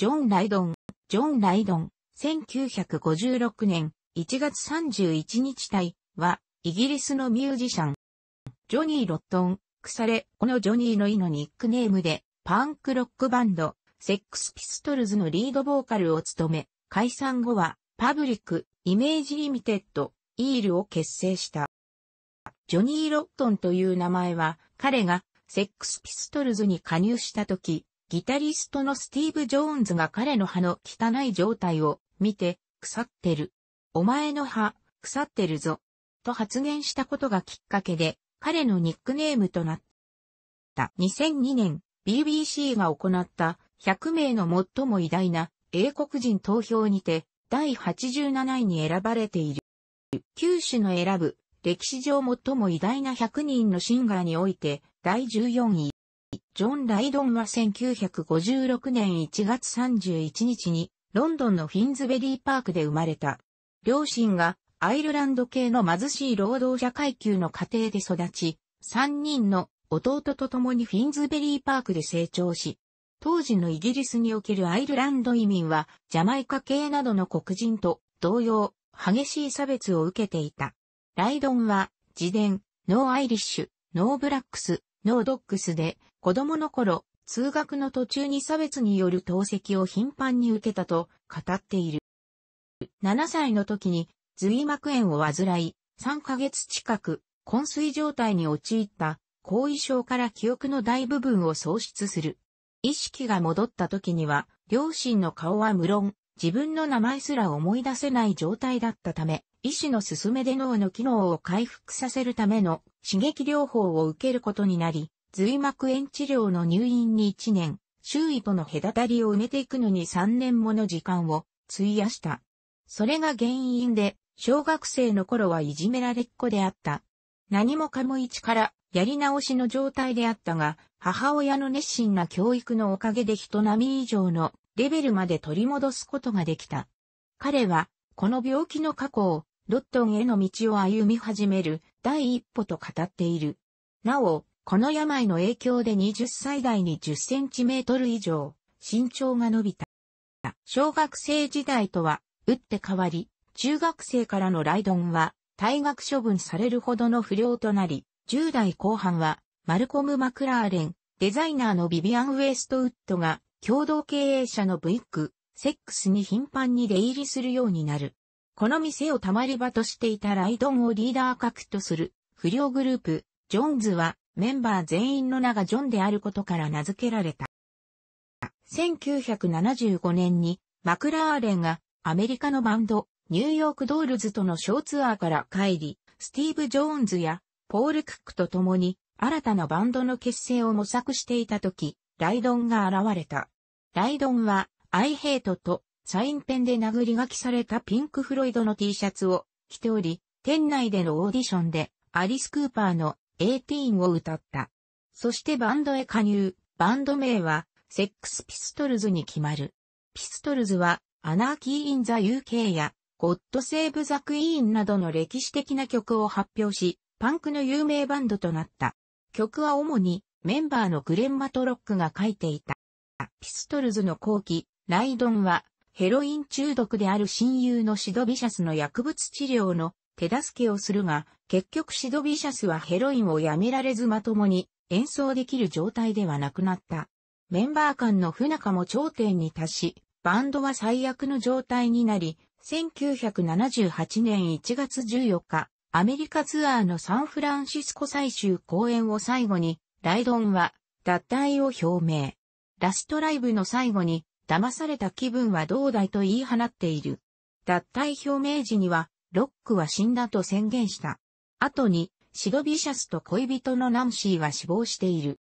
ジョン・ライドン、ジョン・ライドン、1956年1月31日隊は、イギリスのミュージシャン。ジョニー・ロットン、腐れ、このジョニーの意のニックネームで、パンクロックバンド、セックスピストルズのリードボーカルを務め、解散後は、パブリック、イメージリミテッド、イールを結成した。ジョニー・ロットンという名前は、彼がセックスピストルズに加入した時、ギタリストのスティーブ・ジョーンズが彼の歯の汚い状態を見て、腐ってる。お前の歯、腐ってるぞ。と発言したことがきっかけで、彼のニックネームとなった。2002年、BBC が行った100名の最も偉大な英国人投票にて、第87位に選ばれている。九種の選ぶ、歴史上最も偉大な100人のシンガーにおいて、第14位。ジョン・ライドンは1956年1月31日にロンドンのフィンズベリーパークで生まれた。両親がアイルランド系の貧しい労働者階級の家庭で育ち、3人の弟と共にフィンズベリーパークで成長し、当時のイギリスにおけるアイルランド移民はジャマイカ系などの黒人と同様、激しい差別を受けていた。ライドンは自伝、ノーアイリッシュ、ノーブラックス、ノードックスで子供の頃、通学の途中に差別による投石を頻繁に受けたと語っている。7歳の時に髄膜炎を患い、3ヶ月近く、昏睡状態に陥った後遺症から記憶の大部分を喪失する。意識が戻った時には、両親の顔は無論、自分の名前すら思い出せない状態だったため、医師の勧めで脳の機能を回復させるための刺激療法を受けることになり、髄膜炎治療の入院に1年、周囲との隔たりを埋めていくのに3年もの時間を費やした。それが原因で、小学生の頃はいじめられっ子であった。何もかも一からやり直しの状態であったが、母親の熱心な教育のおかげで人並み以上のレベルまで取り戻すことができた。彼は、この病気の過去を、ロットンへの道を歩み始める第一歩と語っている。なお、この病の影響で20歳代に10センチメートル以上、身長が伸びた。小学生時代とは、打って変わり、中学生からのライドンは、退学処分されるほどの不良となり、10代後半は、マルコム・マクラーレン、デザイナーのビビアン・ウエストウッドが、共同経営者のブイック、セックスに頻繁に出入りするようになる。この店をたまり場としていたライドンをリーダー格とする、不良グループ、ジョーンズは、メンバー全員の名がジョンであることから名付けられた。1975年にマクラーレンがアメリカのバンドニューヨークドールズとのショーツアーから帰り、スティーブ・ジョーンズやポール・クックと共に新たなバンドの結成を模索していた時、ライドンが現れた。ライドンは、アイヘイトとサインペンで殴り書きされたピンク・フロイドの T シャツを着ており、店内でのオーディションでアリス・クーパーの18を歌った。そしてバンドへ加入、バンド名は、セックスピストルズに決まる。ピストルズは、アナーキー・イン・ザ・ UK や、ゴッド・セーブ・ザ・クイーンなどの歴史的な曲を発表し、パンクの有名バンドとなった。曲は主に、メンバーのグレン・マトロックが書いていた。ピストルズの後期、ライドンは、ヘロイン中毒である親友のシド・ビシャスの薬物治療の手助けをするが、結局シドビシャスはヘロインをやめられずまともに演奏できる状態ではなくなった。メンバー間の不仲も頂点に達し、バンドは最悪の状態になり、1978年1月14日、アメリカツアーのサンフランシスコ最終公演を最後に、ライドンは脱退を表明。ラストライブの最後に、騙された気分はどうだいと言い放っている。脱退表明時には、ロックは死んだと宣言した。後に、シドビシャスと恋人のナンシーは死亡している。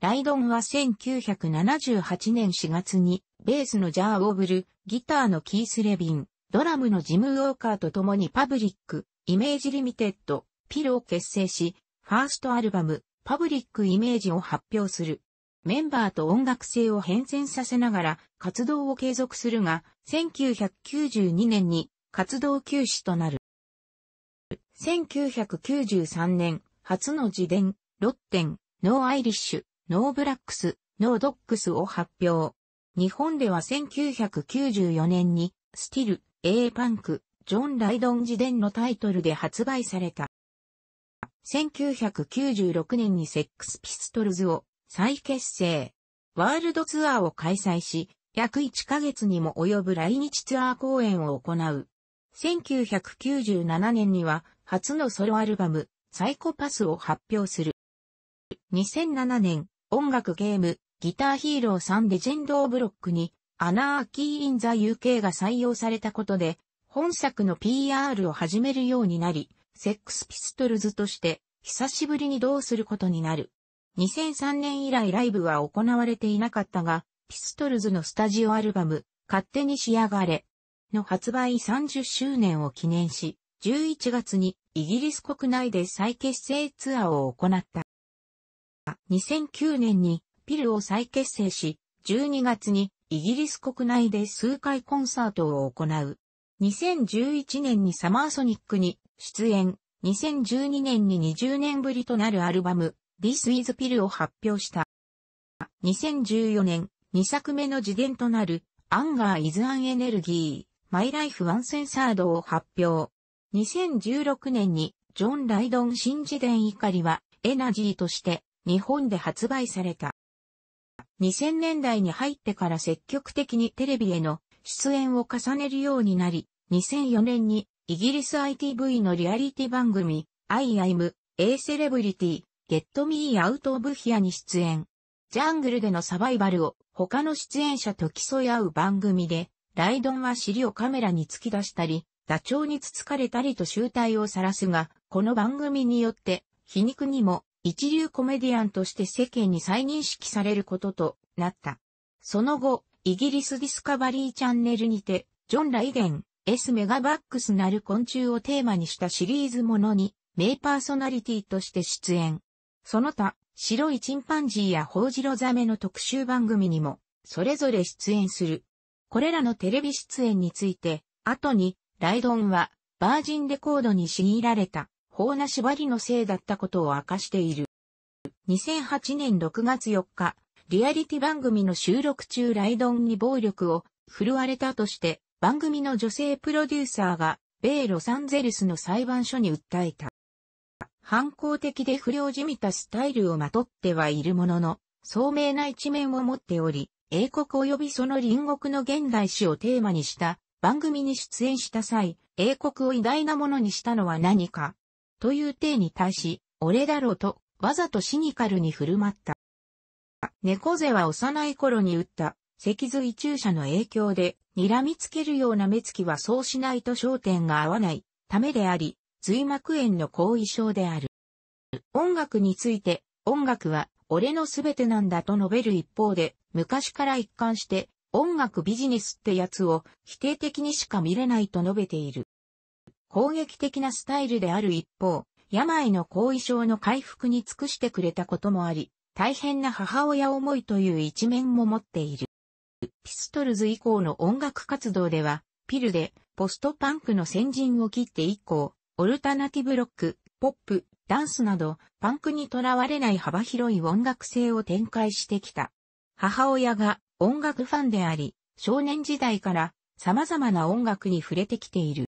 ライドンは1978年4月に、ベースのジャー・オブル、ギターのキース・レビン、ドラムのジム・ウォーカーと共にパブリック、イメージリミテッド、ピルを結成し、ファーストアルバム、パブリックイメージを発表する。メンバーと音楽性を変遷させながら活動を継続するが、1992年に活動休止となる。1993年、初の自伝、ロッテン、ノーアイリッシュ、ノーブラックス、ノードックスを発表。日本では1994年に、スティル、A パンク、ジョン・ライドン自伝のタイトルで発売された。1996年にセックスピストルズを再結成。ワールドツアーを開催し、約1ヶ月にも及ぶ来日ツアー公演を行う。1997年には初のソロアルバム、サイコパスを発表する。2007年、音楽ゲーム、ギターヒーロー3レジェンド・オブ・ロックに、アナーキー・イン・ザ・ UK が採用されたことで、本作の PR を始めるようになり、セックスピストルズとして、久しぶりにどうすることになる。2003年以来ライブは行われていなかったが、ピストルズのスタジオアルバム、勝手に仕上がれ、の発売30周年を記念し、11月にイギリス国内で再結成ツアーを行った。2009年にピルを再結成し、12月にイギリス国内で数回コンサートを行う。2011年にサマーソニックに出演、2012年に20年ぶりとなるアルバム、This is Pill を発表した。2014年、2作目の次元となる、アンガーイズアンエネルギー。マイライフワンセンサードを発表。2016年にジョン・ライドン新自伝怒りはエナジーとして日本で発売された。2000年代に入ってから積極的にテレビへの出演を重ねるようになり、2004年にイギリス ITV のリアリティ番組 I am A Celebrity Get Me Out of Here に出演。ジャングルでのサバイバルを他の出演者と競い合う番組でライドンは尻をカメラに突き出したり、ダチョウにつつかれたりと醜態を晒すが、この番組によって、皮肉にも一流コメディアンとして世間に再認識されることとなった。その後、イギリスディスカバリーチャンネルにて、ジョン・ライデン、S メガバックスなる昆虫をテーマにしたシリーズものに、名パーソナリティとして出演。その他、白いチンパンジーやホウジロザメの特集番組にも、それぞれ出演する。これらのテレビ出演について、後に、ライドンは、バージンレコードに強いられた、法な縛りのせいだったことを明かしている。2008年6月4日、リアリティ番組の収録中ライドンに暴力を振るわれたとして、番組の女性プロデューサーが、米ロサンゼルスの裁判所に訴えた。反抗的で不良じみたスタイルをまとってはいるものの、聡明な一面を持っており、英国及びその隣国の現代史をテーマにした番組に出演した際、英国を偉大なものにしたのは何かという体に対し、俺だろうと、わざとシニカルに振る舞った。猫背は幼い頃に打った脊髄注射の影響で、睨みつけるような目つきはそうしないと焦点が合わないためであり、髄膜炎の後遺症である。音楽について、音楽は俺のすべてなんだと述べる一方で、昔から一貫して、音楽ビジネスってやつを否定的にしか見れないと述べている。攻撃的なスタイルである一方、病の後遺症の回復に尽くしてくれたこともあり、大変な母親思いという一面も持っている。ピストルズ以降の音楽活動では、ピルでポストパンクの先陣を切って以降、オルタナティブロック、ポップ、ダンスなど、パンクにとらわれない幅広い音楽性を展開してきた。母親が音楽ファンであり、少年時代から様々な音楽に触れてきている。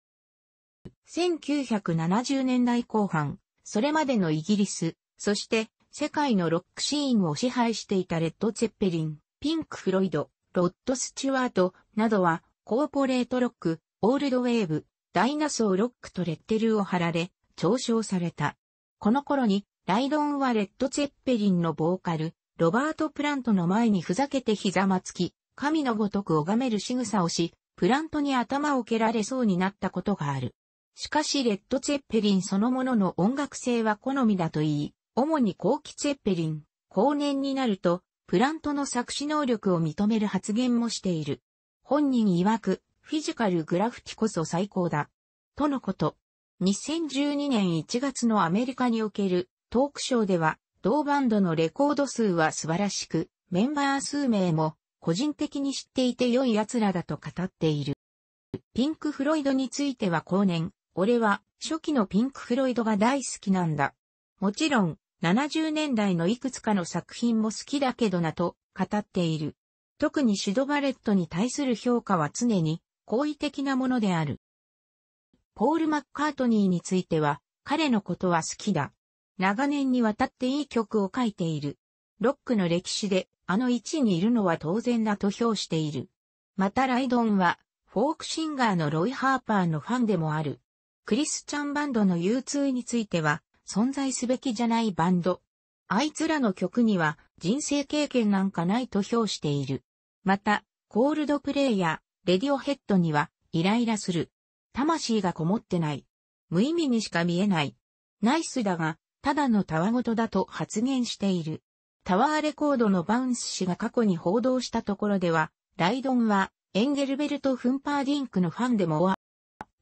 1970年代後半、それまでのイギリス、そして世界のロックシーンを支配していたレッド・ツェッペリン、ピンク・フロイド、ロッド・スチュワートなどは、コーポレートロック、オールドウェーブ、ダイナソーロックとレッテルを貼られ、嘲笑された。この頃に、ライドンはレッド・ツェッペリンのボーカル、ロバート・プラントの前にふざけてひざまつき、神のごとく拝める仕草をし、プラントに頭を蹴られそうになったことがある。しかしレッド・ツェッペリンそのものの音楽性は好みだと言い、主に後期ツェッペリン、後年になると、プラントの作詞能力を認める発言もしている。本人曰く、フィジカルグラフィティこそ最高だ。とのこと。2012年1月のアメリカにおけるトークショーでは、同バンドのレコード数は素晴らしく、メンバー数名も個人的に知っていて良い奴らだと語っている。ピンク・フロイドについては後年、俺は初期のピンク・フロイドが大好きなんだ。もちろん、70年代のいくつかの作品も好きだけどなと語っている。特にシュドバレットに対する評価は常に好意的なものである。ポール・マッカートニーについては、彼のことは好きだ。長年にわたっていい曲を書いている。ロックの歴史で、あの位置にいるのは当然だと評している。またライドンは、フォークシンガーのロイ・ハーパーのファンでもある。クリスチャンバンドの U2 については、存在すべきじゃないバンド。あいつらの曲には人生経験なんかないと評している。また、コールドプレイやレディオヘッドにはイライラする。魂がこもってない。無意味にしか見えない。ナイスだが、ただのたわごとだと発言している。タワーレコードのバウンス氏が過去に報道したところでは、ライドンはエンゲルベルト・フンパーディンクのファンでもは、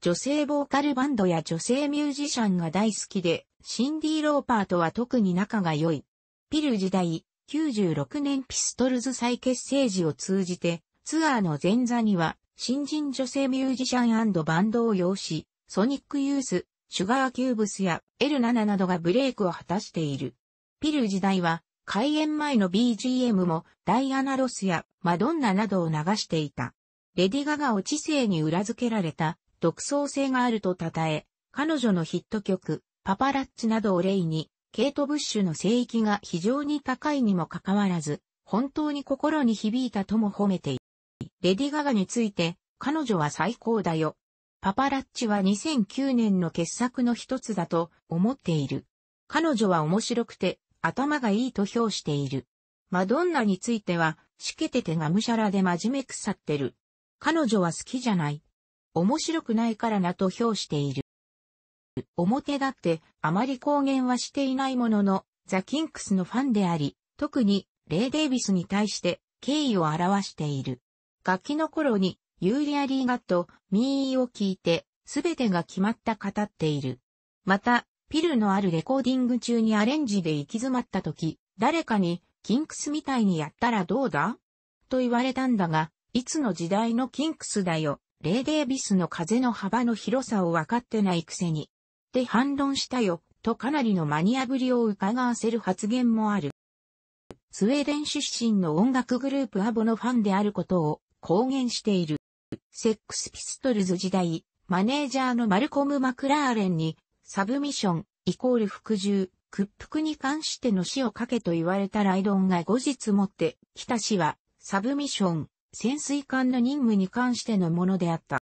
女性ボーカルバンドや女性ミュージシャンが大好きで、シンディ・ローパーとは特に仲が良い。ピル時代、96年ピストルズ再結成時を通じて、ツアーの前座には新人女性ミュージシャンバンドを擁し、ソニックユース、シュガーキューブスや L7 などがブレイクを果たしている。ピル時代は、開演前の BGM もダイアナ・ロスやマドンナなどを流していた。レディガがを知性に裏付けられた独創性があると称え、彼女のヒット曲、パパラッチなどを例に、ケイト・ブッシュの聖域が非常に高いにもかかわらず、本当に心に響いたとも褒めている。レディガガについて、彼女は最高だよ。パパラッチは2009年の傑作の一つだと思っている。彼女は面白くて頭がいいと評している。マドンナについては、しけててがむしゃらで真面目腐ってる。彼女は好きじゃない。面白くないからなと評している。表だってあまり公言はしていないものの、ザ・キンクスのファンであり、特にレイ・デイビスに対して敬意を表している。楽器の頃に、ユーリアリーガとミーを聴いて、すべてが決まった語っている。また、ピルのあるレコーディング中にアレンジで行き詰まった時、誰かに、キンクスみたいにやったらどうだと言われたんだが、いつの時代のキンクスだよ、レーデービスの風の幅の広さを分かってないくせに。って反論したよ、とかなりのマニアぶりを伺わせる発言もある。スウェーデン出身の音楽グループアボのファンであることを公言している。セックスピストルズ時代、マネージャーのマルコム・マクラーレンに、サブミッション、イコール服従、屈服に関しての死をかけと言われたライドンが後日もって、来た死は、サブミッション、潜水艦の任務に関してのものであった。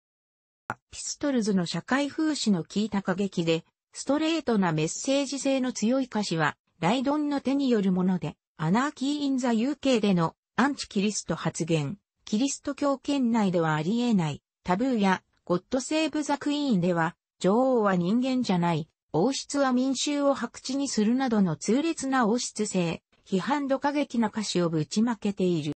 ピストルズの社会風刺の効いた過激で、ストレートなメッセージ性の強い歌詞は、ライドンの手によるもので、アナーキー・イン・ザ・ UK でのアンチキリスト発言、キリスト教圏内ではあり得ない、タブーや、ゴッドセーブザクイーンでは、女王は人間じゃない、王室は民衆を白地にするなどの痛烈な王室性、批判度過激な歌詞をぶちまけている。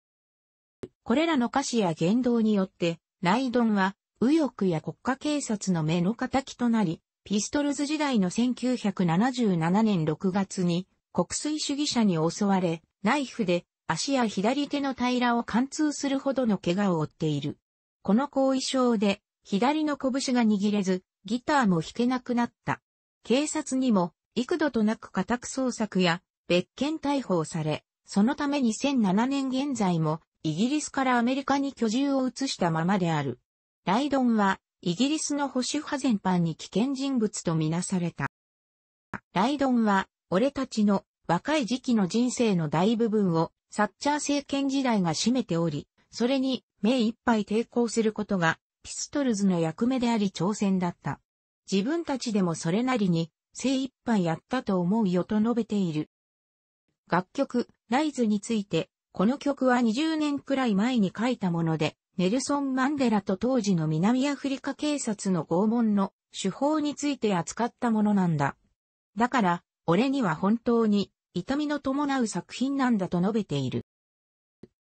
これらの歌詞や言動によって、ライドンは、右翼や国家警察の目の敵となり、ピストルズ時代の1977年6月に、国粋主義者に襲われ、ナイフで足や左手の平らを貫通するほどの怪我を負っている。この後遺症で、左の拳が握れず、ギターも弾けなくなった。警察にも、幾度となく家宅捜索や、別件逮捕され、そのため2007年現在も、イギリスからアメリカに居住を移したままである。ライドンは、イギリスの保守派全般に危険人物とみなされた。ライドンは、俺たちの若い時期の人生の大部分をサッチャー政権時代が占めており、それに目いっぱい抵抗することがピストルズの役目であり挑戦だった。自分たちでもそれなりに精一杯やったと思うよと述べている。楽曲、ライズについて、この曲は20年くらい前に書いたもので、ネルソン・マンデラと当時の南アフリカ警察の拷問の手法について扱ったものなんだ。だから、俺には本当に痛みの伴う作品なんだと述べている。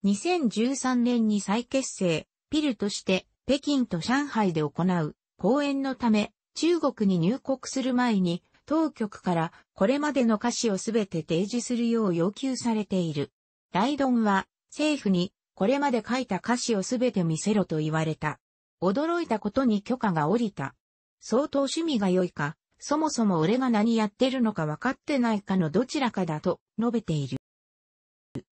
2013年に再結成、ピルとして北京と上海で行う公演のため中国に入国する前に当局からこれまでの歌詞をすべて提示するよう要求されている。ライドンは政府にこれまで書いた歌詞をすべて見せろと言われた。驚いたことに許可が下りた。相当趣味が良いか、そもそも俺が何やってるのか分かってないかのどちらかだと述べている。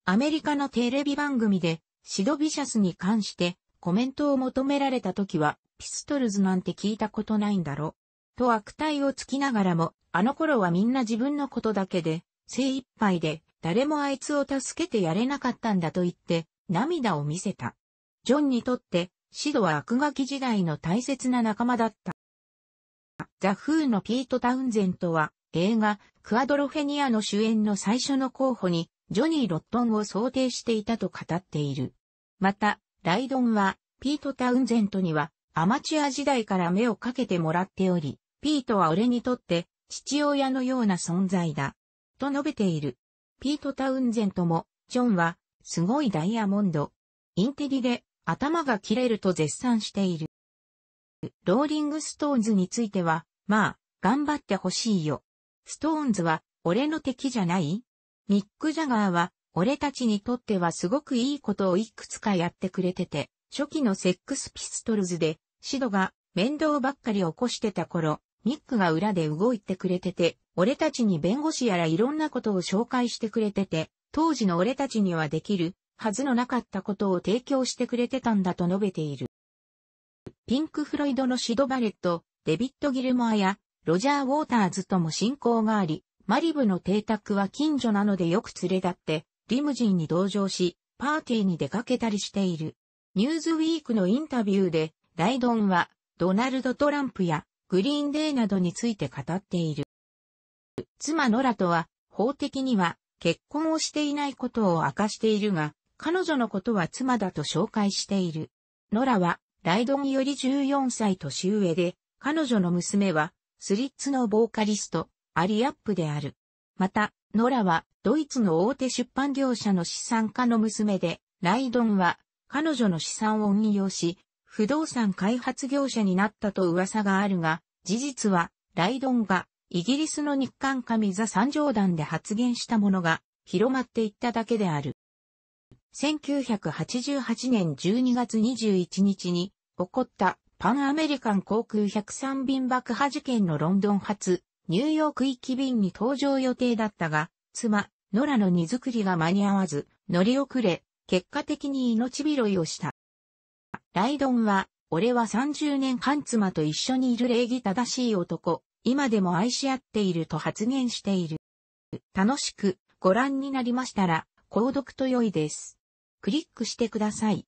アメリカのテレビ番組でシド・ビシャスに関してコメントを求められた時はピストルズなんて聞いたことないんだろ。と悪態をつきながらもあの頃はみんな自分のことだけで精一杯で誰もあいつを助けてやれなかったんだと言って涙を見せた。ジョンにとってシドは悪ガキ時代の大切な仲間だった。ザ・フーのピート・タウンゼントは映画クアドロフェニアの主演の最初の候補にジョニー・ロットンを想定していたと語っている。また、ライドンはピート・タウンゼントにはアマチュア時代から目をかけてもらっており、ピートは俺にとって父親のような存在だ。と述べている。ピート・タウンゼントも、ジョンは、すごいダイヤモンド。インテリで頭が切れると絶賛している。ローリングストーンズについては、まあ、頑張ってほしいよ。ストーンズは、俺の敵じゃないミック・ジャガーは、俺たちにとってはすごくいいことをいくつかやってくれてて、初期のセックスピストルズで、シドが面倒ばっかり起こしてた頃、ミックが裏で動いてくれてて、俺たちに弁護士やらいろんなことを紹介してくれてて、当時の俺たちにはできるはずのなかったことを提供してくれてたんだと述べている。ピンク・フロイドのシド・バレット、デビット・ギルモアや、ロジャー・ウォーターズとも親交があり、マリブの邸宅は近所なのでよく連れ立って、リムジンに同乗し、パーティーに出かけたりしている。ニューズウィークのインタビューで、ライドンは、ドナルド・トランプや、グリーンデーなどについて語っている。妻ノラとは、法的には、結婚をしていないことを明かしているが、彼女のことは妻だと紹介している。ノラは、ライドンより14歳年上で、彼女の娘は、スリッツのボーカリスト、アリアップである。また、ノラは、ドイツの大手出版業者の資産家の娘で、ライドンは、彼女の資産を運用し、不動産開発業者になったと噂があるが、事実は、ライドンが、イギリスの日韓神座三条団で発言したものが、広まっていっただけである。1988年12月21日に起こったパンアメリカン航空103便爆破事件のロンドン発、ニューヨーク行き便に搭乗予定だったが、妻、野良の荷造りが間に合わず、乗り遅れ、結果的に命拾いをした。ライドンは、俺は30年間妻と一緒にいる礼儀正しい男、今でも愛し合っていると発言している。楽しくご覧になりましたら、購読と良いです。クリックしてください。